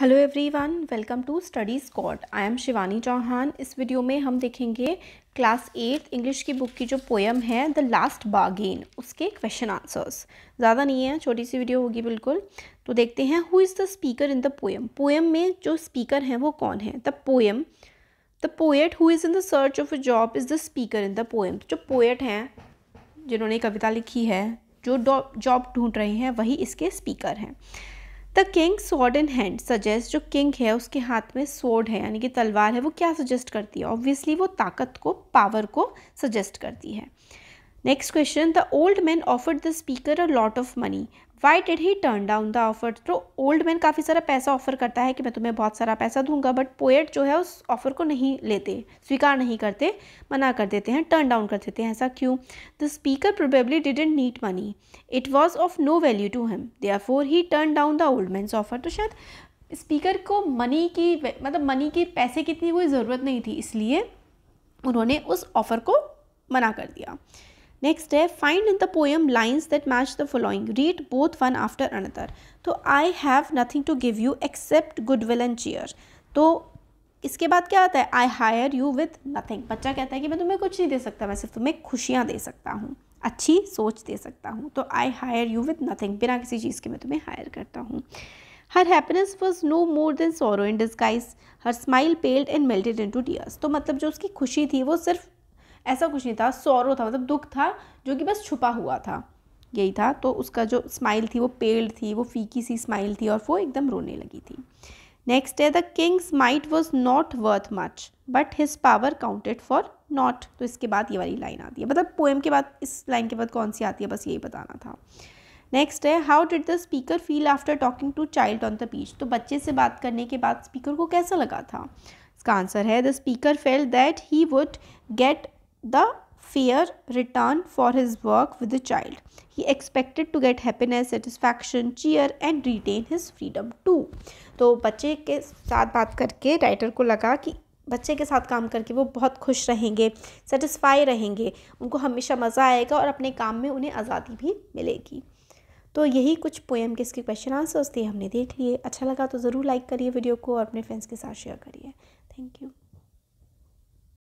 hello everyone welcome to study scot I am Shivani Chauhan इस video में हम देखेंगे क्लास एट इंग्लिश की बुक की जो पोयम है द लास्ट बागेन उसके क्वेश्चन आंसर्स ज़्यादा नहीं है छोटी सी वीडियो होगी बिल्कुल तो देखते हैं who is the speaker in the poem poem में जो स्पीकर हैं वो कौन है the poem the poet who is in the search of a job is the speaker in the poem जो पोएट हैं जिन्होंने कविता लिखी है जो जॉब ढूंढ रहे हैं वही इसके स्पीकर हैं the king sword in hand suggest जो किंग है उसके हाथ में स्वॉर्ड है यानी कि तलवार है वो क्या सजेस्ट करती है ऑब्वियसली वो ताकत को पावर को सजेस्ट करती है next question the old man offered the speaker a lot of money why did he turn down the offer तो ओल्ड मैन काफ़ी सारा पैसा ऑफर करता है कि मैं तुम्हें बहुत सारा पैसा दूंगा बट पोएट जो है उस ऑफर को नहीं लेते स्वीकार नहीं करते मना कर देते हैं टर्न डाउन कर देते हैं ऐसा क्यों the speaker probably didn't need money it was of no value to him therefore he turn down the old man offer तो शायद स्पीकर को मनी की मतलब मनी की पैसे की इतनी कोई ज़रूरत नहीं थी इसलिए उन्होंने उस ऑफ़र को मना कर दिया नेक्स्ट है find in the poem lines that match the following read both one after another तो I have nothing to give you except good will and cheer तो इसके बाद क्या आता है I hire you with nothing बच्चा कहता है कि मैं तुम्हें कुछ नहीं दे सकता मैं सिर्फ तुम्हें खुशियाँ दे सकता हूँ अच्छी सोच दे सकता हूँ तो I hire you with nothing बिना किसी चीज़ के मैं तुम्हें हायर करता हूँ her happiness was no more than sorrow in disguise her smile paled and melted into tears तो मतलब जो उसकी खुशी थी वो सिर्फ ऐसा कुछ नहीं था सौरव था मतलब दुख था जो कि बस छुपा हुआ था यही था तो उसका जो स्माइल थी वो पेल्ड थी वो फीकी सी स्माइल थी और वो एकदम रोने लगी थी नेक्स्ट है the king's might was not worth much but his power counted for naught तो इसके बाद ये वाली लाइन आती है मतलब पोएम के बाद इस लाइन के बाद कौन सी आती है बस यही बताना था नेक्स्ट है how did the speaker feel after talking to child on the beach तो बच्चे से बात करने के बाद स्पीकर को कैसा लगा था इसका आंसर है the speaker felt that he would get the fair return for his work with the child he expected to get happiness satisfaction cheer and retain his freedom too तो बच्चे के साथ बात करके राइटर को लगा कि बच्चे के साथ काम करके वो बहुत खुश रहेंगे सेटिस्फाई रहेंगे उनको हमेशा मज़ा आएगा और अपने काम में उन्हें आज़ादी भी मिलेगी तो यही कुछ पोएम के इसके क्वेश्चन आंसर्स थे हमने देख लिए अच्छा लगा तो ज़रूर लाइक करिए वीडियो को और अपने फ्रेंड्स के साथ शेयर करिए थैंक यू